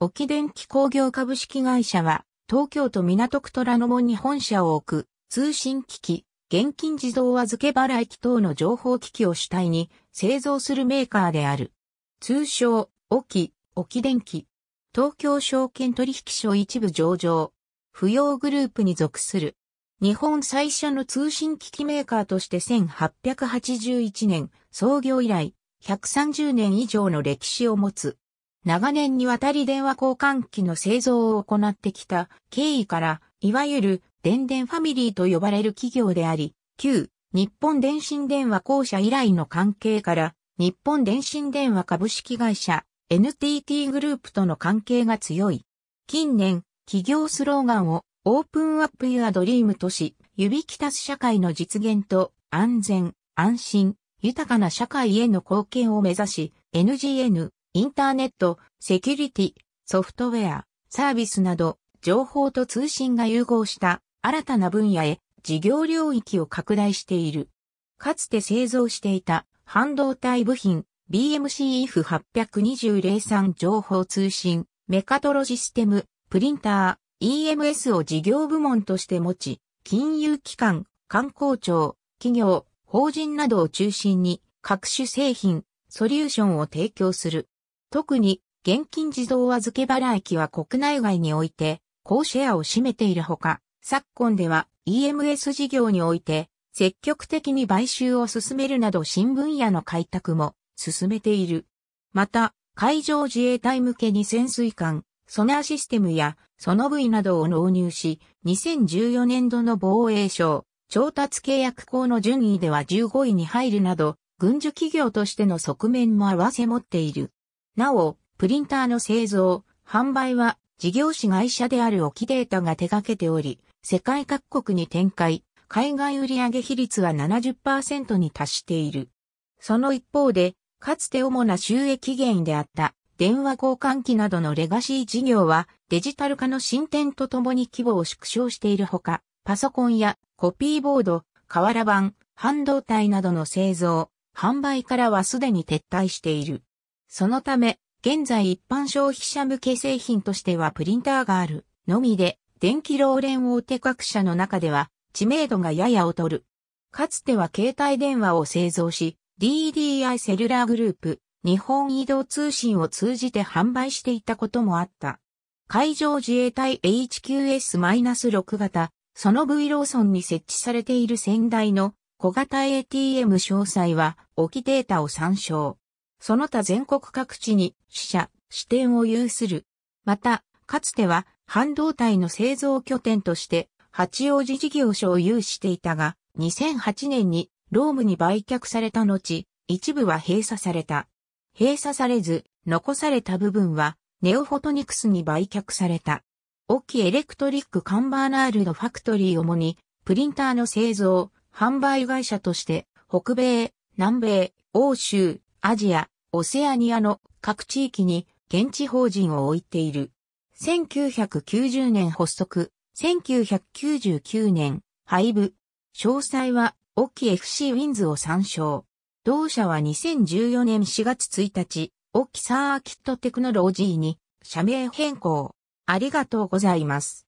沖電機工業株式会社は、東京都港区虎ノ門に本社を置く、通信機器、現金自動預け払い機等の情報機器を主体に製造するメーカーである。通称、沖、沖電機。東京証券取引所一部上場。不要グループに属する。日本最初の通信機器メーカーとして1881年創業以来130年以上の歴史を持つ。長年にわたり電話交換機の製造を行ってきた経緯から、いわゆる電電ファミリーと呼ばれる企業であり、旧日本電信電話公社以来の関係から、日本電信電話株式会社 NTT グループとの関係が強い。近年、企業スローガンをオープンアップユアドリームとし、指きたす社会の実現と安全、安心、豊かな社会への貢献を目指し、NGN、インターネット、セキュリティ、ソフトウェア、サービスなど、情報と通信が融合した新たな分野へ事業領域を拡大している。かつて製造していた半導体部品 BMCF820-03 情報通信メカトロシステムプリンター EMS を事業部門として持ち、金融機関、観光庁、企業、法人などを中心に各種製品、ソリューションを提供する。特に現金自動預け払い機は国内外において、高シェアを占めているほか、昨今では EMS 事業において、積極的に買収を進めるなど新分野の開拓も進めている。また、海上自衛隊向けに潜水艦、ソナーシステムやその部位などを納入し、2014年度の防衛省、調達契約校の順位では15位に入るなど、軍需企業としての側面も合わせ持っている。なお、プリンターの製造、販売は事業主会社であるオキデータが手掛けており、世界各国に展開、海外売上比率は70%に達している。その一方で、かつて主な収益源であった電話交換機などのレガシー事業はデジタル化の進展とともに規模を縮小しているほか、パソコンやコピーボード、瓦版、半導体などの製造、販売からはすでに撤退している。そのため、現在一般消費者向け製品としてはプリンターがあるのみで、電気ローレン大手各社の中では知名度がやや劣る。かつては携帯電話を製造し、DDI セルラーグループ、日本移動通信を通じて販売していたこともあった。海上自衛隊 HQS-6 型、その V ローソンに設置されている先代の小型 ATM 詳細は、置きデータを参照。その他全国各地に支社、支店を有する。また、かつては半導体の製造拠点として八王子事業所を有していたが、2008年にロームに売却された後、一部は閉鎖された。閉鎖されず、残された部分はネオフォトニクスに売却された。オキエレクトリックカンバーナールのファクトリー主に、プリンターの製造、販売会社として、北米、南米、欧州、アジア、オセアニアの各地域に現地法人を置いている。1990年発足、1999年廃部。詳細は、オキ FC ウィンズを参照。同社は2014年4月1日、オキサーキットテクノロジーに社名変更。ありがとうございます。